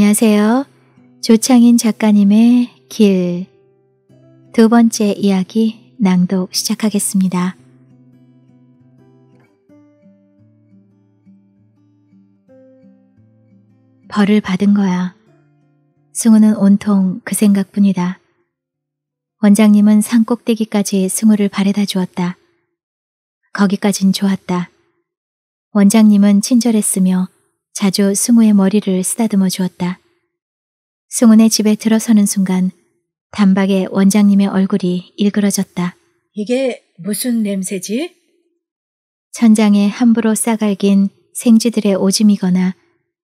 안녕하세요. 조창인 작가님의 길. 두 번째 이야기 낭독 시작하겠습니다. 벌을 받은 거야. 승우는 온통 그 생각뿐이다. 원장님은 산 꼭대기까지 승우를 바래다 주었다. 거기까진 좋았다. 원장님은 친절했으며 자주 승우의 머리를 쓰다듬어 주었다. 승우네 집에 들어서는 순간 단박에 원장님의 얼굴이 일그러졌다. 이게 무슨 냄새지? 천장에 함부로 싸갈긴 생쥐들의 오줌이거나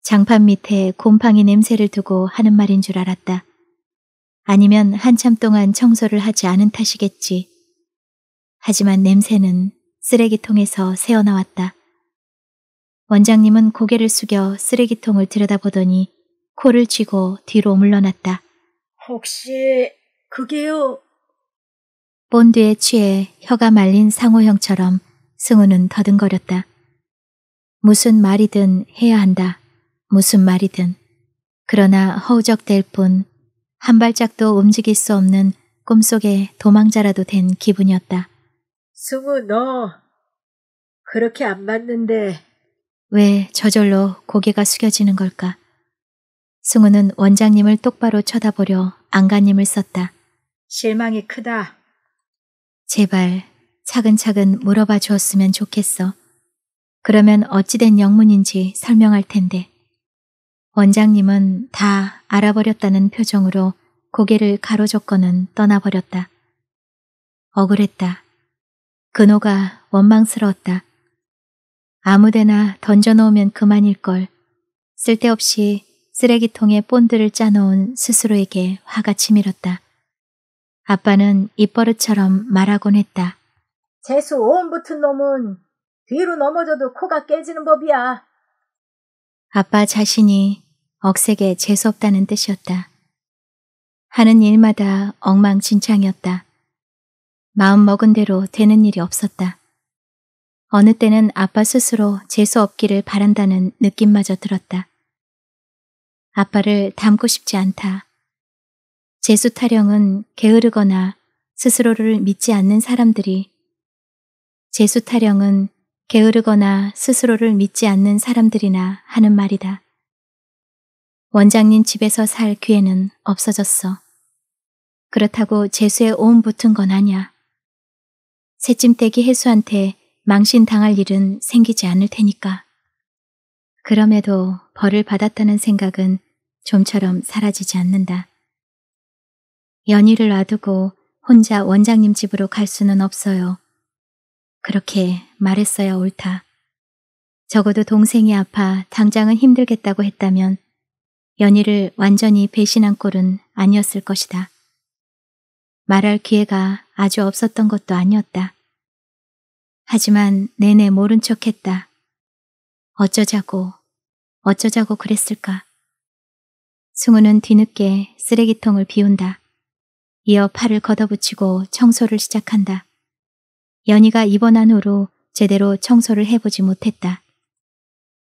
장판 밑에 곰팡이 냄새를 두고 하는 말인 줄 알았다. 아니면 한참 동안 청소를 하지 않은 탓이겠지. 하지만 냄새는 쓰레기통에서 새어나왔다. 원장님은 고개를 숙여 쓰레기통을 들여다보더니 코를 쥐고 뒤로 물러났다. 혹시 그게요? 본드에 취해 혀가 말린 상호형처럼 승우는 더듬거렸다. 무슨 말이든 해야 한다. 무슨 말이든. 그러나 허우적될 뿐한 발짝도 움직일 수 없는 꿈속에 도망자라도 된 기분이었다. 승우 너 그렇게 안 맞는데 왜 저절로 고개가 숙여지는 걸까? 승우는 원장님을 똑바로 쳐다보려 안간힘을 썼다. 실망이 크다. 제발 차근차근 물어봐 주었으면 좋겠어. 그러면 어찌된 영문인지 설명할 텐데. 원장님은 다 알아버렸다는 표정으로 고개를 가로젓고는 떠나버렸다. 억울했다. 근호가 원망스러웠다. 아무데나 던져놓으면 그만일걸. 쓸데없이 쓰레기통에 본드를 짜놓은 스스로에게 화가 치밀었다. 아빠는 입버릇처럼 말하곤 했다. 재수 온 붙은 놈은 뒤로 넘어져도 코가 깨지는 법이야. 아빠 자신이 억세게 재수없다는 뜻이었다. 하는 일마다 엉망진창이었다. 마음먹은 대로 되는 일이 없었다. 어느 때는 아빠 스스로 재수 없기를 바란다는 느낌마저 들었다. 아빠를 닮고 싶지 않다. 재수 타령은 게으르거나 스스로를 믿지 않는 사람들이 재수 타령은 게으르거나 스스로를 믿지 않는 사람들이나 하는 말이다. 원장님 집에서 살 기회는 없어졌어. 그렇다고 재수에 온 붙은 건 아냐. 새찜떼기 해수한테 망신당할 일은 생기지 않을 테니까. 그럼에도 벌을 받았다는 생각은 좀처럼 사라지지 않는다. 연희를 놔두고 혼자 원장님 집으로 갈 수는 없어요. 그렇게 말했어야 옳다. 적어도 동생이 아파 당장은 힘들겠다고 했다면 연희를 완전히 배신한 꼴은 아니었을 것이다. 말할 기회가 아주 없었던 것도 아니었다. 하지만 내내 모른 척 했다. 어쩌자고, 어쩌자고 그랬을까. 승우는 뒤늦게 쓰레기통을 비운다. 이어 팔을 걷어붙이고 청소를 시작한다. 연희가 입원한 후로 제대로 청소를 해보지 못했다.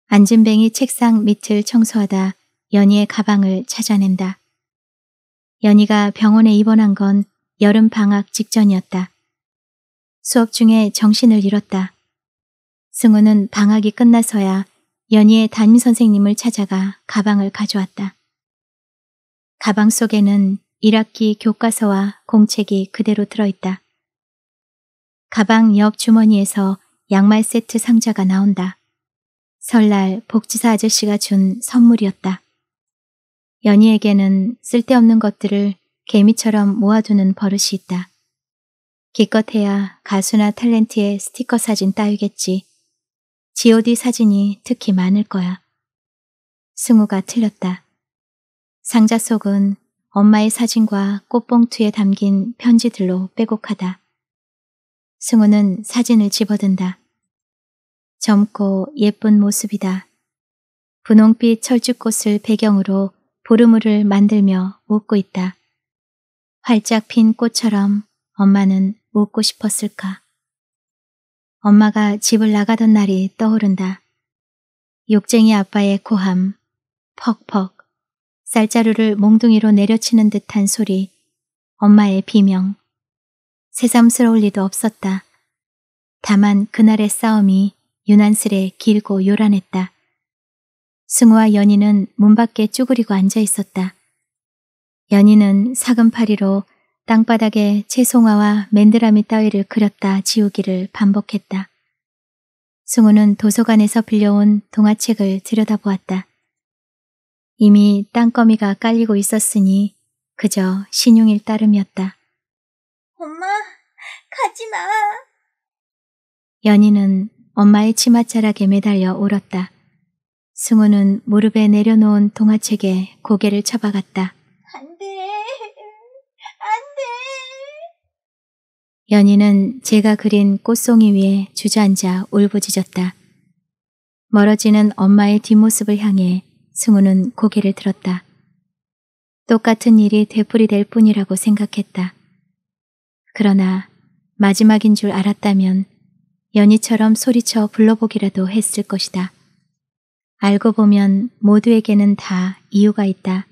안진뱅이 책상 밑을 청소하다 연희의 가방을 찾아낸다. 연희가 병원에 입원한 건 여름 방학 직전이었다. 수업 중에 정신을 잃었다. 승우는 방학이 끝나서야 연희의 담임 선생님을 찾아가 가방을 가져왔다. 가방 속에는 1학기 교과서와 공책이 그대로 들어있다. 가방 옆 주머니에서 양말 세트 상자가 나온다. 설날 복지사 아저씨가 준 선물이었다. 연희에게는 쓸데없는 것들을 개미처럼 모아두는 버릇이 있다. 기껏해야 가수나 탤런트의 스티커 사진 따위겠지. god 사진이 특히 많을 거야. 승우가 틀렸다. 상자 속은 엄마의 사진과 꽃봉투에 담긴 편지들로 빼곡하다. 승우는 사진을 집어든다. 젊고 예쁜 모습이다. 분홍빛 철쭉꽃을 배경으로 보름물을 만들며 웃고 있다. 활짝 핀 꽃처럼 엄마는 묻고 싶었을까? 엄마가 집을 나가던 날이 떠오른다. 욕쟁이 아빠의 고함, 퍽퍽, 쌀자루를 몽둥이로 내려치는 듯한 소리, 엄마의 비명. 새삼스러울 리도 없었다. 다만 그날의 싸움이 유난스레 길고 요란했다. 승우와 연희는 문 밖에 쭈그리고 앉아 있었다. 연희는 사금파리로 땅바닥에 채송화와 맨드라미 따위를 그렸다 지우기를 반복했다. 승우는 도서관에서 빌려온 동화책을 들여다보았다. 이미 땅거미가 깔리고 있었으니 그저 신용일 따름이었다. 엄마, 가지 마. 연희는 엄마의 치마자락에 매달려 울었다. 승우는 무릎에 내려놓은 동화책에 고개를 쳐박았다. 안 돼. 연희는 제가 그린 꽃송이 위에 주저앉아 울부짖었다. 멀어지는 엄마의 뒷모습을 향해 승우는 고개를 들었다. 똑같은 일이 되풀이될 뿐이라고 생각했다. 그러나 마지막인 줄 알았다면 연희처럼 소리쳐 불러보기라도 했을 것이다. 알고 보면 모두에게는 다 이유가 있다.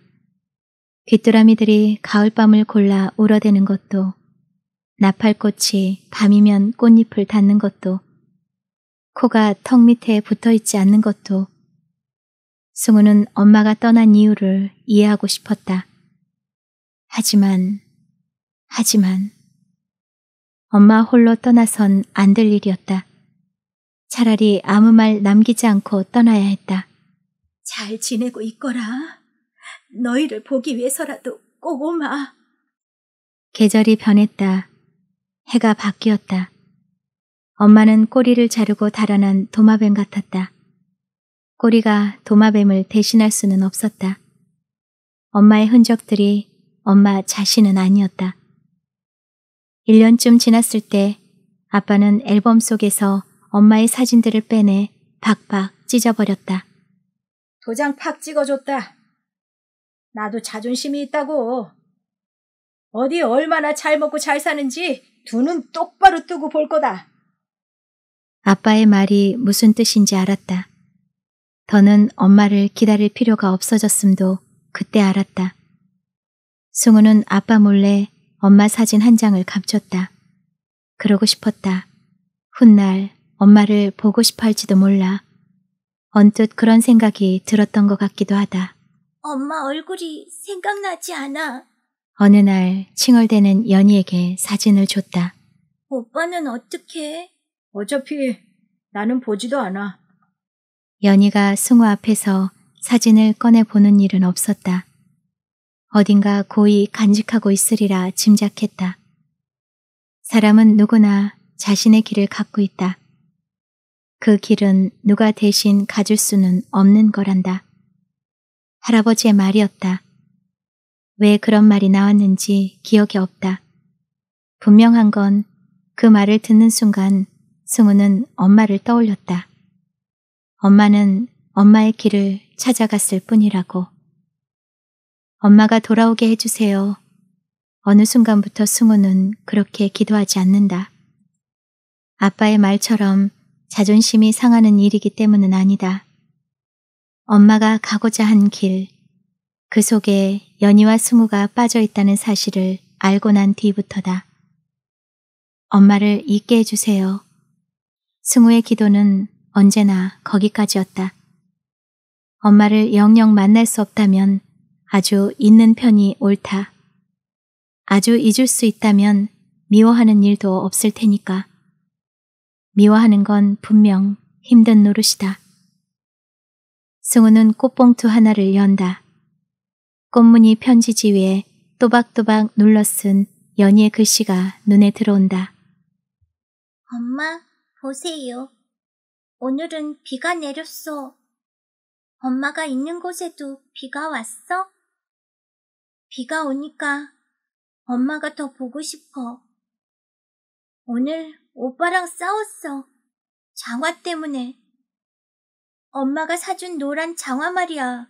귀뚜라미들이 가을밤을 골라 울어대는 것도 나팔꽃이 밤이면 꽃잎을 닿는 것도 코가 턱 밑에 붙어 있지 않는 것도 승우는 엄마가 떠난 이유를 이해하고 싶었다. 하지만, 하지만, 엄마 홀로 떠나선 안 될 일이었다. 차라리 아무 말 남기지 않고 떠나야 했다. 잘 지내고 있거라. 너희를 보기 위해서라도 꼭 오마. 계절이 변했다. 해가 바뀌었다. 엄마는 꼬리를 자르고 달아난 도마뱀 같았다. 꼬리가 도마뱀을 대신할 수는 없었다. 엄마의 흔적들이 엄마 자신은 아니었다. 1년쯤 지났을 때 아빠는 앨범 속에서 엄마의 사진들을 빼내 박박 찢어버렸다. 도장 팍 찍어줬다. 나도 자존심이 있다고. 어디 얼마나 잘 먹고 잘 사는지 두눈 똑바로 뜨고 볼 거다. 아빠의 말이 무슨 뜻인지 알았다. 더는 엄마를 기다릴 필요가 없어졌음도 그때 알았다. 승우는 아빠 몰래 엄마 사진 한 장을 감췄다. 그러고 싶었다. 훗날 엄마를 보고 싶어 할지도 몰라. 언뜻 그런 생각이 들었던 것 같기도 하다. 엄마 얼굴이 생각나지 않아. 어느 날 칭얼대는 연희에게 사진을 줬다. 오빠는 어떻게? 어차피 나는 보지도 않아. 연희가 승우 앞에서 사진을 꺼내보는 일은 없었다. 어딘가 고이 간직하고 있으리라 짐작했다. 사람은 누구나 자신의 길을 갖고 있다. 그 길은 누가 대신 가줄 수는 없는 거란다. 할아버지의 말이었다. 왜 그런 말이 나왔는지 기억이 없다. 분명한 건 그 말을 듣는 순간 승우는 엄마를 떠올렸다. 엄마는 엄마의 길을 찾아갔을 뿐이라고. 엄마가 돌아오게 해주세요. 어느 순간부터 승우는 그렇게 기도하지 않는다. 아빠의 말처럼 자존심이 상하는 일이기 때문은 아니다. 엄마가 가고자 한 길, 그 속에 연희와 승우가 빠져 있다는 사실을 알고 난 뒤부터다. 엄마를 잊게 해주세요. 승우의 기도는 언제나 거기까지였다. 엄마를 영영 만날 수 없다면 아주 있는 편이 옳다. 아주 잊을 수 있다면 미워하는 일도 없을 테니까. 미워하는 건 분명 힘든 노릇이다. 승우는 꽃봉투 하나를 연다. 꽃무늬 편지지 위에 또박또박 눌러쓴 연희의 글씨가 눈에 들어온다. 엄마, 보세요. 오늘은 비가 내렸어. 엄마가 있는 곳에도 비가 왔어? 비가 오니까 엄마가 더 보고 싶어. 오늘 오빠랑 싸웠어. 장화 때문에. 엄마가 사준 노란 장화 말이야.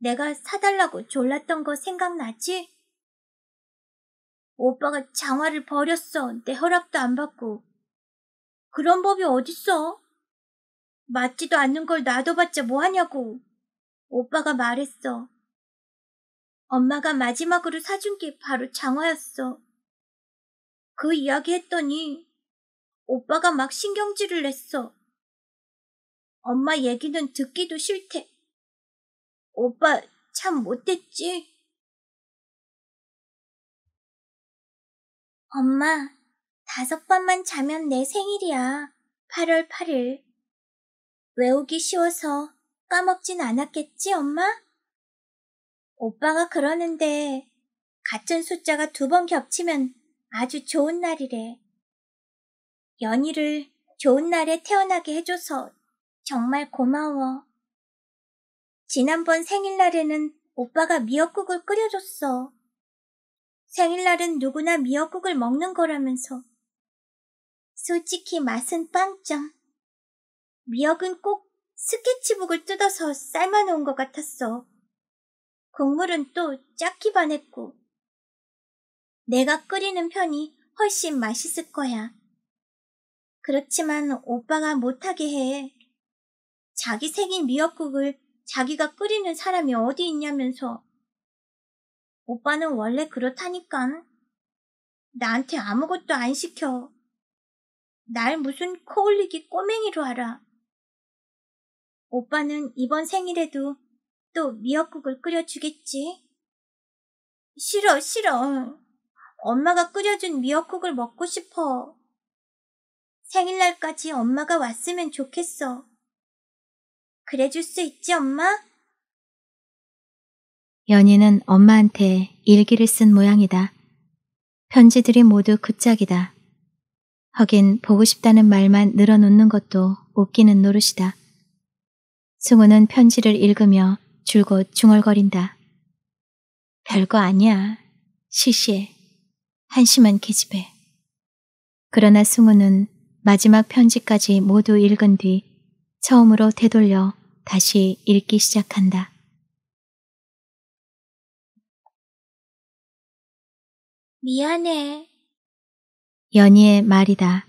내가 사달라고 졸랐던 거 생각나지? 오빠가 장화를 버렸어. 내 허락도 안 받고. 그런 법이 어딨어? 맞지도 않는 걸 놔둬봤자 뭐하냐고. 오빠가 말했어. 엄마가 마지막으로 사준 게 바로 장화였어. 그 이야기 했더니 오빠가 막 신경질을 냈어. 엄마 얘기는 듣기도 싫대. 오빠 참 못됐지? 엄마, 다섯 번만 자면 내 생일이야. 8월 8일. 외우기 쉬워서 까먹진 않았겠지, 엄마? 오빠가 그러는데, 같은 숫자가 두 번 겹치면 아주 좋은 날이래. 연희를 좋은 날에 태어나게 해줘서 정말 고마워. 지난번 생일날에는 오빠가 미역국을 끓여줬어. 생일날은 누구나 미역국을 먹는 거라면서. 솔직히 맛은 빵점. 미역은 꼭 스케치북을 뜯어서 삶아놓은 것 같았어. 국물은 또 짜기만 했고. 내가 끓이는 편이 훨씬 맛있을 거야. 그렇지만 오빠가 못하게 해. 자기 생일 미역국을 자기가 끓이는 사람이 어디 있냐면서. 오빠는 원래 그렇다니깐. 나한테 아무것도 안 시켜. 날 무슨 코올리기 꼬맹이로 알아. 오빠는 이번 생일에도 또 미역국을 끓여주겠지? 싫어, 싫어. 엄마가 끓여준 미역국을 먹고 싶어. 생일날까지 엄마가 왔으면 좋겠어. 그래 줄 수 있지, 엄마? 연희는 엄마한테 일기를 쓴 모양이다. 편지들이 모두 그작이다 하긴 보고 싶다는 말만 늘어놓는 것도 웃기는 노릇이다. 승우는 편지를 읽으며 줄곧 중얼거린다. 별거 아니야. 시시해. 한심한 계집애. 그러나 승우는 마지막 편지까지 모두 읽은 뒤 처음으로 되돌려 다시 읽기 시작한다. 미안해. 연희의 말이다.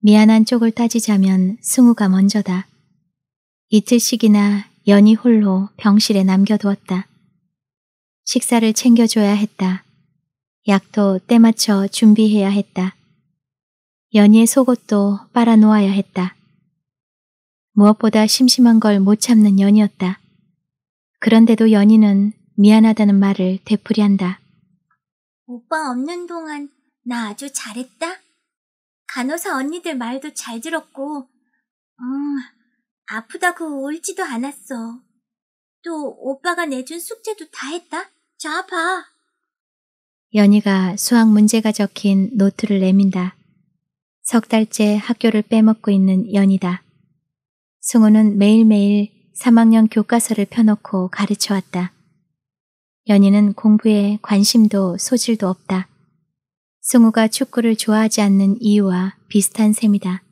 미안한 쪽을 따지자면 승우가 먼저다. 이틀씩이나 연희 홀로 병실에 남겨두었다. 식사를 챙겨줘야 했다. 약도 때맞춰 준비해야 했다. 연희의 속옷도 빨아놓아야 했다. 무엇보다 심심한 걸 못 참는 연이었다. 그런데도 연희는 미안하다는 말을 되풀이한다. 오빠 없는 동안 나 아주 잘했다. 간호사 언니들 말도 잘 들었고, 음, 아프다고 울지도 않았어. 또 오빠가 내준 숙제도 다 했다. 자, 봐. 연희가 수학 문제가 적힌 노트를 내민다. 석 달째 학교를 빼먹고 있는 연희다. 승우는 매일매일 3학년 교과서를 펴놓고 가르쳐왔다. 연희는 공부에 관심도 소질도 없다. 승우가 축구를 좋아하지 않는 이유와 비슷한 셈이다.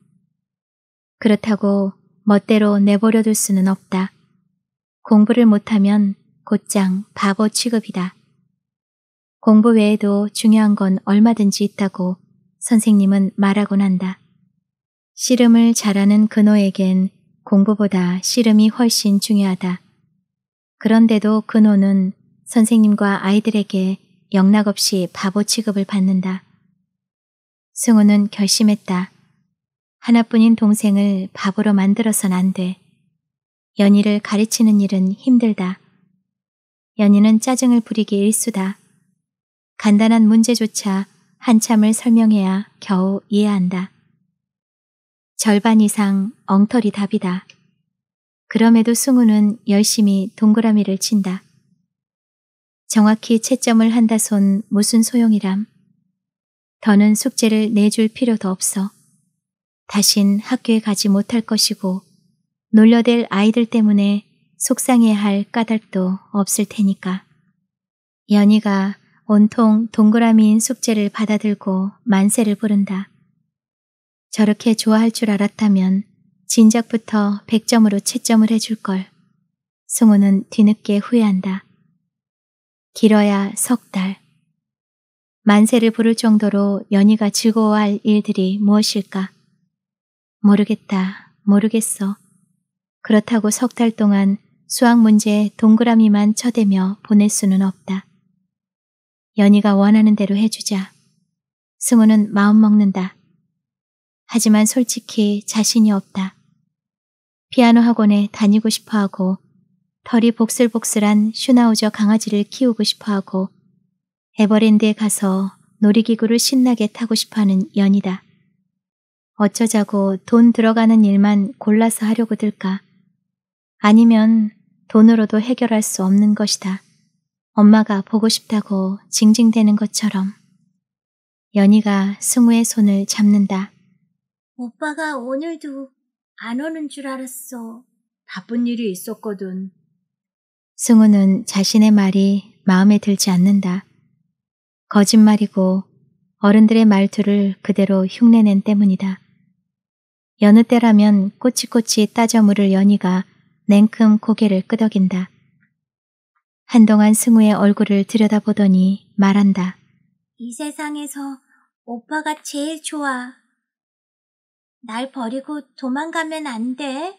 그렇다고 멋대로 내버려둘 수는 없다. 공부를 못하면 곧장 바보 취급이다. 공부 외에도 중요한 건 얼마든지 있다고 선생님은 말하곤 한다. 씨름을 잘하는 근호에겐 공부보다 씨름이 훨씬 중요하다. 그런데도 근호는 선생님과 아이들에게 영락 없이 바보 취급을 받는다. 승우는 결심했다. 하나뿐인 동생을 바보로 만들어선 안 돼. 연희를 가르치는 일은 힘들다. 연희는 짜증을 부리기 일수다. 간단한 문제조차 한참을 설명해야 겨우 이해한다. 절반 이상 엉터리 답이다. 그럼에도 승우는 열심히 동그라미를 친다. 정확히 채점을 한다손 무슨 소용이람. 더는 숙제를 내줄 필요도 없어. 다신 학교에 가지 못할 것이고 놀려댈 아이들 때문에 속상해할 까닭도 없을 테니까. 연희가 온통 동그라미인 숙제를 받아들고 만세를 부른다. 저렇게 좋아할 줄 알았다면 진작부터 100점으로 채점을 해줄 걸. 승우는 뒤늦게 후회한다. 길어야 석 달. 만세를 부를 정도로 연희가 즐거워할 일들이 무엇일까? 모르겠다. 모르겠어. 그렇다고 석 달 동안 수학 문제 동그라미만 쳐대며 보낼 수는 없다. 연희가 원하는 대로 해주자. 승우는 마음 먹는다. 하지만 솔직히 자신이 없다. 피아노 학원에 다니고 싶어 하고 털이 복슬복슬한 슈나우저 강아지를 키우고 싶어 하고 에버랜드에 가서 놀이기구를 신나게 타고 싶어하는 연이다. 어쩌자고 돈 들어가는 일만 골라서 하려고 들까? 아니면 돈으로도 해결할 수 없는 것이다. 엄마가 보고 싶다고 징징대는 것처럼. 연희가 승우의 손을 잡는다. 오빠가 오늘도 안 오는 줄 알았어. 바쁜 일이 있었거든. 승우는 자신의 말이 마음에 들지 않는다. 거짓말이고 어른들의 말투를 그대로 흉내낸 때문이다. 여느 때라면 꼬치꼬치 따져 물을 연희가 냉큼 고개를 끄덕인다. 한동안 승우의 얼굴을 들여다보더니 말한다. 이 세상에서 오빠가 제일 좋아. 날 버리고 도망가면 안 돼.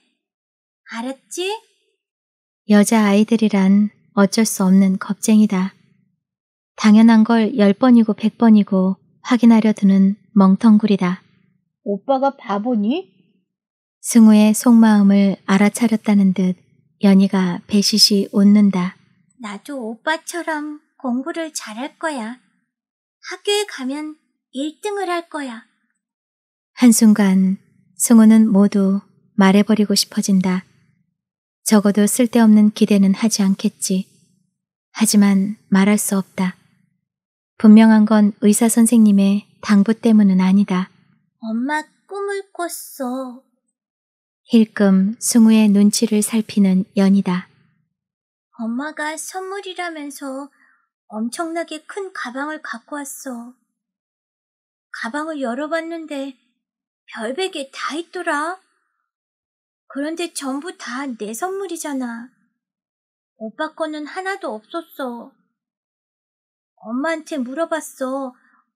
알았지? 여자아이들이란 어쩔 수 없는 겁쟁이다. 당연한 걸 열번이고 백번이고 확인하려 드는 멍텅구리다. 오빠가 바보니? 승우의 속마음을 알아차렸다는 듯 연희가 배시시 웃는다. 나도 오빠처럼 공부를 잘할 거야. 학교에 가면 1등을 할 거야. 한순간 승우는 모두 말해버리고 싶어진다. 적어도 쓸데없는 기대는 하지 않겠지. 하지만 말할 수 없다. 분명한 건 의사 선생님의 당부 때문은 아니다. 엄마 꿈을 꿨어. 힐끔 승우의 눈치를 살피는 연이다. 엄마가 선물이라면서 엄청나게 큰 가방을 갖고 왔어. 가방을 열어봤는데 별백에 다 있더라. 그런데 전부 다 내 선물이잖아. 오빠 거는 하나도 없었어. 엄마한테 물어봤어.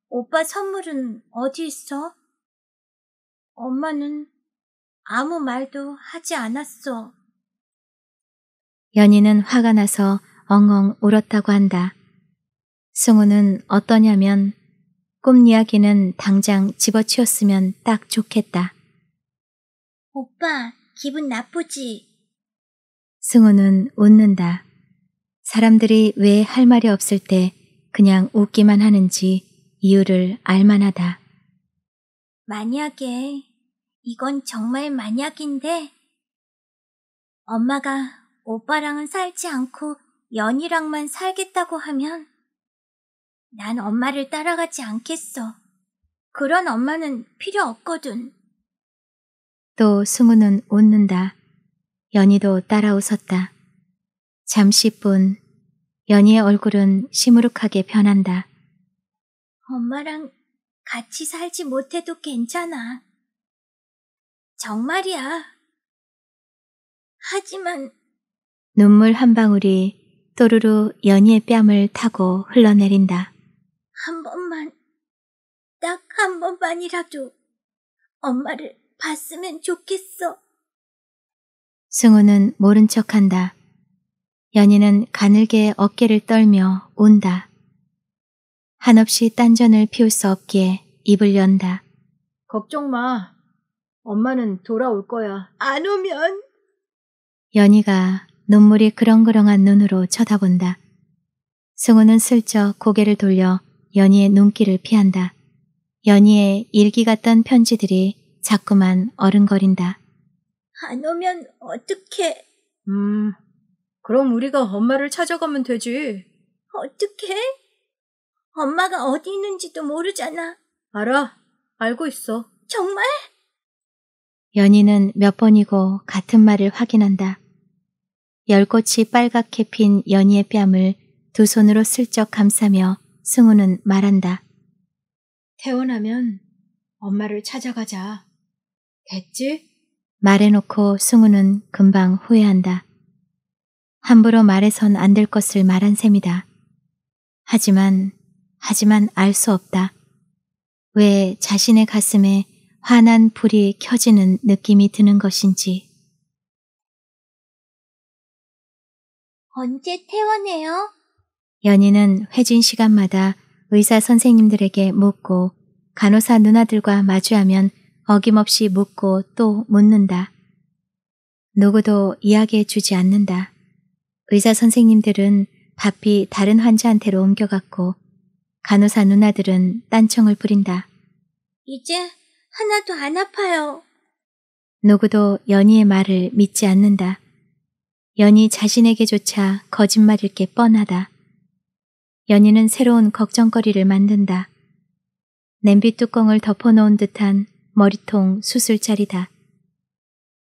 오빠 선물은 어디 있어? 엄마는 아무 말도 하지 않았어. 연희는 화가 나서 엉엉 울었다고 한다. 승우는 어떠냐면 꿈 이야기는 당장 집어치웠으면 딱 좋겠다. 오빠, 기분 나쁘지? 승우는 웃는다. 사람들이 왜 할 말이 없을 때 그냥 웃기만 하는지 이유를 알만하다. 만약에, 이건 정말 만약인데, 엄마가 오빠랑은 살지 않고 연이랑만 살겠다고 하면 난 엄마를 따라가지 않겠어. 그런 엄마는 필요 없거든. 또 승우는 웃는다. 연희도 따라 웃었다. 잠시뿐 연희의 얼굴은 시무룩하게 변한다. 엄마랑 같이 살지 못해도 괜찮아. 정말이야. 하지만 눈물 한 방울이 또르르 연희의 뺨을 타고 흘러내린다. 한 번만, 딱 한 번만이라도 엄마를 봤으면 좋겠어. 승우는 모른 척한다. 연희는 가늘게 어깨를 떨며 운다 한없이 딴전을 피울 수 없기에 입을 연다. 걱정 마. 엄마는 돌아올 거야. 안 오면? 연희가 눈물이 그렁그렁한 눈으로 쳐다본다. 승우는 슬쩍 고개를 돌려 연희의 눈길을 피한다. 연희의 일기 같던 편지들이 자꾸만 어른거린다. 안 오면 어떡해? 음, 그럼 우리가 엄마를 찾아가면 되지. 어떡해? 엄마가 어디 있는지도 모르잖아. 알아, 알고 있어. 정말? 연희는 몇 번이고 같은 말을 확인한다. 열꽃이 빨갛게 핀 연희의 뺨을 두 손으로 슬쩍 감싸며 승우는 말한다. 퇴원하면 엄마를 찾아가자. 됐지? 말해놓고 승우는 금방 후회한다. 함부로 말해선 안 될 것을 말한 셈이다. 하지만, 하지만 알 수 없다. 왜 자신의 가슴에 환한 불이 켜지는 느낌이 드는 것인지. 언제 퇴원해요? 연희는 회진 시간마다 의사 선생님들에게 묻고 간호사 누나들과 마주하면 어김없이 묻고 또 묻는다. 누구도 이야기해 주지 않는다. 의사 선생님들은 바삐 다른 환자한테로 옮겨갔고 간호사 누나들은 딴청을 부린다. 이제 하나도 안 아파요. 누구도 연희의 말을 믿지 않는다. 연희 자신에게조차 거짓말일 게 뻔하다. 연희는 새로운 걱정거리를 만든다. 냄비 뚜껑을 덮어놓은 듯한 머리통 수술자리다.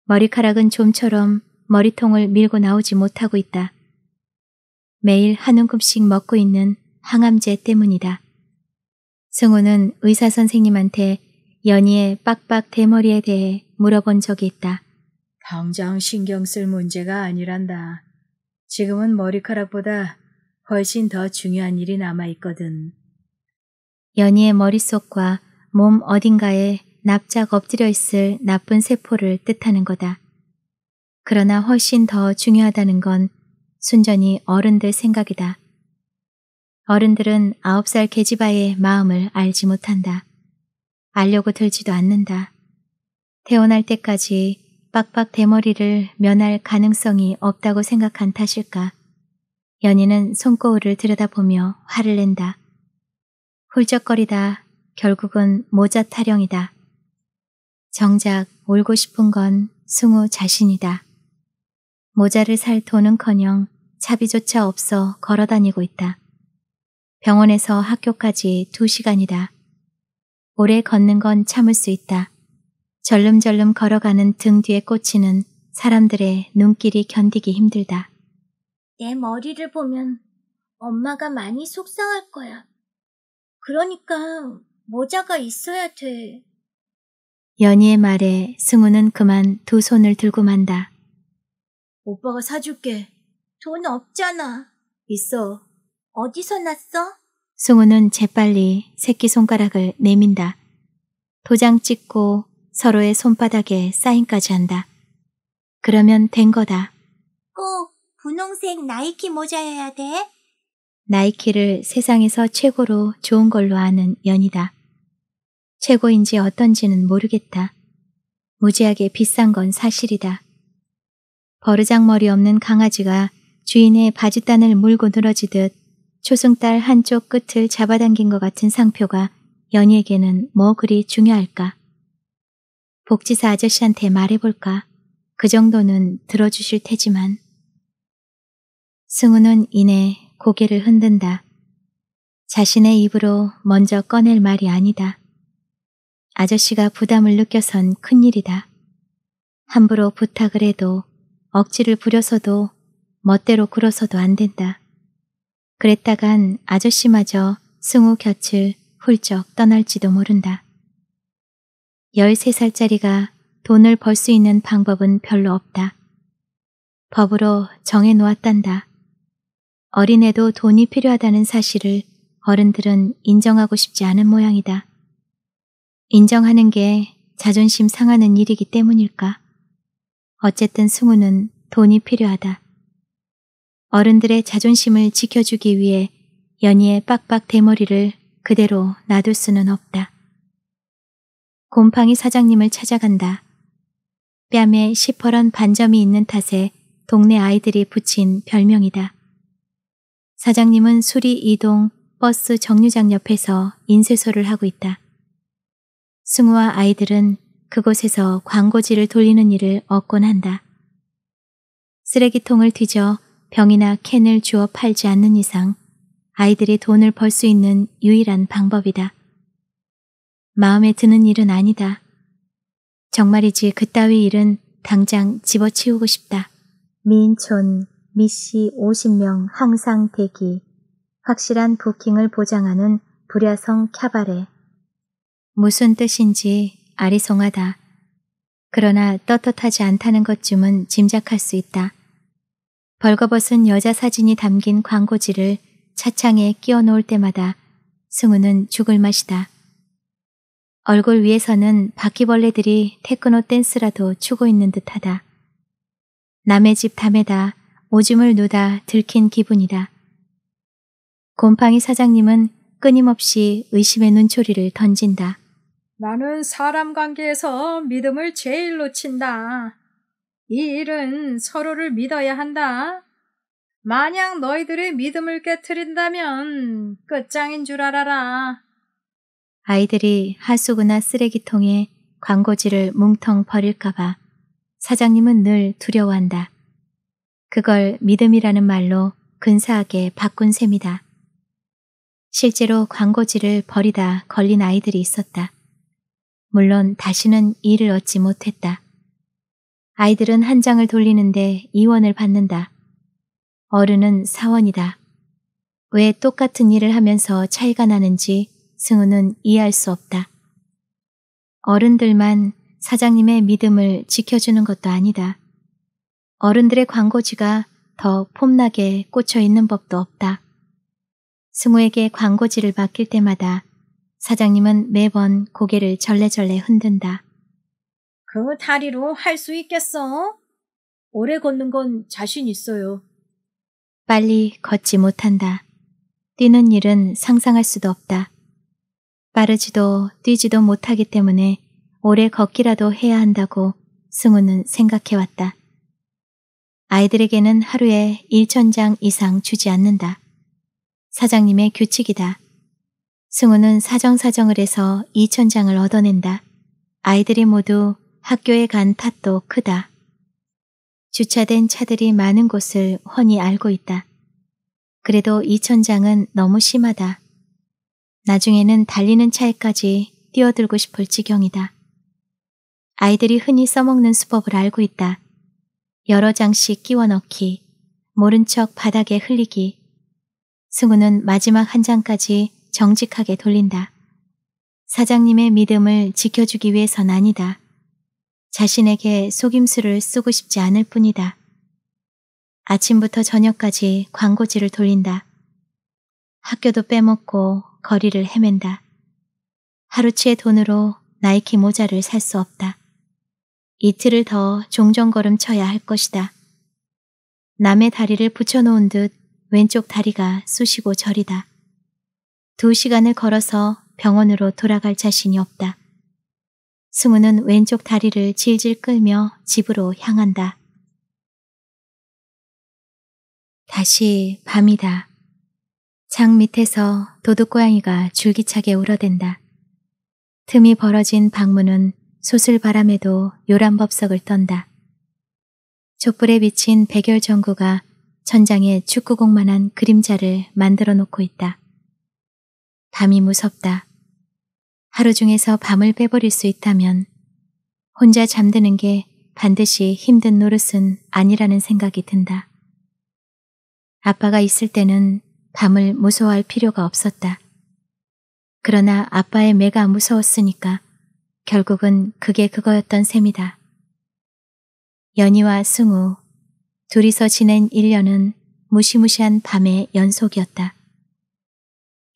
머리카락은 좀처럼 머리통을 밀고 나오지 못하고 있다. 매일 한 움큼씩 먹고 있는 항암제 때문이다. 승우는 의사 선생님한테 연희의 빡빡 대머리에 대해 물어본 적이 있다. 당장 신경 쓸 문제가 아니란다. 지금은 머리카락보다 훨씬 더 중요한 일이 남아있거든. 연희의 머릿속과 몸 어딘가에 납작 엎드려 있을 나쁜 세포를 뜻하는 거다. 그러나 훨씬 더 중요하다는 건 순전히 어른들 생각이다. 어른들은 아홉 살 계집아의 마음을 알지 못한다. 알려고 들지도 않는다. 태어날 때까지 빡빡 대머리를 면할 가능성이 없다고 생각한 탓일까? 연희는 손거울을 들여다보며 화를 낸다. 훌쩍거리다 결국은 모자 타령이다. 정작 울고 싶은 건 승우 자신이다. 모자를 살 돈은커녕 차비조차 없어 걸어다니고 있다. 병원에서 학교까지 두시간이다 오래 걷는 건 참을 수 있다. 절름절름 걸어가는 등 뒤에 꽂히는 사람들의 눈길이 견디기 힘들다. 내 머리를 보면 엄마가 많이 속상할 거야. 그러니까 모자가 있어야 돼. 연희의 말에 승우는 그만 두 손을 들고 만다. 오빠가 사줄게. 돈 없잖아. 있어. 어디서 났어? 승우는 재빨리 새끼손가락을 내민다. 도장 찍고 서로의 손바닥에 사인까지 한다. 그러면 된 거다. 꼭 어, 분홍색 나이키 모자여야 돼. 나이키를 세상에서 최고로 좋은 걸로 아는 연이다. 최고인지 어떤지는 모르겠다. 무지하게 비싼 건 사실이다. 버르장머리 없는 강아지가 주인의 바짓단을 물고 늘어지듯 초승달 한쪽 끝을 잡아당긴 것 같은 상표가 연희에게는 뭐 그리 중요할까? 복지사 아저씨한테 말해볼까? 그 정도는 들어주실 테지만. 승우는 이내 고개를 흔든다. 자신의 입으로 먼저 꺼낼 말이 아니다. 아저씨가 부담을 느껴선 큰일이다. 함부로 부탁을 해도 억지를 부려서도 멋대로 굴어서도 안 된다. 그랬다간 아저씨마저 승우 곁을 훌쩍 떠날지도 모른다. 13살짜리가 돈을 벌 수 있는 방법은 별로 없다. 법으로 정해놓았단다. 어린애도 돈이 필요하다는 사실을 어른들은 인정하고 싶지 않은 모양이다. 인정하는 게 자존심 상하는 일이기 때문일까? 어쨌든 승우는 돈이 필요하다. 어른들의 자존심을 지켜주기 위해 연희의 빡빡 대머리를 그대로 놔둘 수는 없다. 곰팡이 사장님을 찾아간다. 뺨에 시퍼런 반점이 있는 탓에 동네 아이들이 붙인 별명이다. 사장님은 수리 이동 버스 정류장 옆에서 인쇄소를 하고 있다. 승우와 아이들은 그곳에서 광고지를 돌리는 일을 얻곤 한다. 쓰레기통을 뒤져 병이나 캔을 주워 팔지 않는 이상 아이들이 돈을 벌 수 있는 유일한 방법이다. 마음에 드는 일은 아니다. 정말이지 그따위 일은 당장 집어치우고 싶다. 민촌 미씨 50명 항상 대기, 확실한 부킹을 보장하는 불야성 캬바레. 무슨 뜻인지 아리송하다. 그러나 떳떳하지 않다는 것쯤은 짐작할 수 있다. 벌거벗은 여자 사진이 담긴 광고지를 차창에 끼워 놓을 때마다 승우는 죽을 맛이다. 얼굴 위에서는 바퀴벌레들이 테크노 댄스라도 추고 있는 듯하다. 남의 집 담에다 오줌을 누다 들킨 기분이다. 곰팡이 사장님은 끊임없이 의심의 눈초리를 던진다. 나는 사람 관계에서 믿음을 제일 놓친다. 이 일은 서로를 믿어야 한다. 만약 너희들의 믿음을 깨뜨린다면 끝장인 줄 알아라. 아이들이 하수구나 쓰레기통에 광고지를 뭉텅 버릴까봐 사장님은 늘 두려워한다. 그걸 믿음이라는 말로 근사하게 바꾼 셈이다. 실제로 광고지를 버리다 걸린 아이들이 있었다. 물론 다시는 일을 얻지 못했다. 아이들은 한 장을 돌리는데 2원을 받는다. 어른은 사원이다왜 똑같은 일을 하면서 차이가 나는지 승우는 이해할 수 없다. 어른들만 사장님의 믿음을 지켜주는 것도 아니다. 어른들의 광고지가 더 폼나게 꽂혀 있는 법도 없다. 승우에게 광고지를 맡길 때마다 사장님은 매번 고개를 절레절레 흔든다. 그 다리로 할 수 있겠어? 오래 걷는 건 자신 있어요. 빨리 걷지 못한다. 뛰는 일은 상상할 수도 없다. 빠르지도 뛰지도 못하기 때문에 오래 걷기라도 해야 한다고 승우는 생각해왔다. 아이들에게는 하루에 1천장 이상 주지 않는다. 사장님의 규칙이다. 승우는 사정사정을 해서 2천장을 얻어낸다. 아이들이 모두 학교에 간 탓도 크다. 주차된 차들이 많은 곳을 훤히 알고 있다. 그래도 2천장은 너무 심하다. 나중에는 달리는 차에까지 뛰어들고 싶을 지경이다. 아이들이 흔히 써먹는 수법을 알고 있다. 여러 장씩 끼워 넣기, 모른 척 바닥에 흘리기. 승우는 마지막 한 장까지 정직하게 돌린다. 사장님의 믿음을 지켜주기 위해선 아니다. 자신에게 속임수를 쓰고 싶지 않을 뿐이다. 아침부터 저녁까지 광고지를 돌린다. 학교도 빼먹고 거리를 헤맨다. 하루치의 돈으로 나이키 모자를 살 수 없다. 이틀을 더종종걸음 쳐야 할 것이다. 남의 다리를 붙여놓은 듯 왼쪽 다리가 쑤시고 저리다. 두 시간을 걸어서 병원으로 돌아갈 자신이 없다. 승우는 왼쪽 다리를 질질 끌며 집으로 향한다. 다시 밤이다. 창 밑에서 도둑고양이가 줄기차게 울어댄다. 틈이 벌어진 방문은 소슬 바람에도 요란 법석을 떤다. 촛불에 비친 백열 전구가 천장에 축구공만한 그림자를 만들어 놓고 있다. 밤이 무섭다. 하루 중에서 밤을 빼버릴 수 있다면 혼자 잠드는 게 반드시 힘든 노릇은 아니라는 생각이 든다. 아빠가 있을 때는 밤을 무서워할 필요가 없었다. 그러나 아빠의 매가 무서웠으니까 결국은 그게 그거였던 셈이다. 연희와 승우, 둘이서 지낸 1년은 무시무시한 밤의 연속이었다.